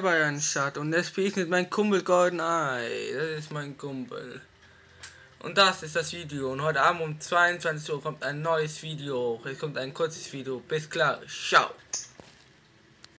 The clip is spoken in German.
Bayern Stadt und es spiele mein mit meinem Kumpel GoldenEye. Das ist mein Kumpel. Und das ist das Video. Und heute Abend um 22 Uhr kommt ein neues Video hoch. Es kommt ein kurzes Video. Bis gleich. Ciao.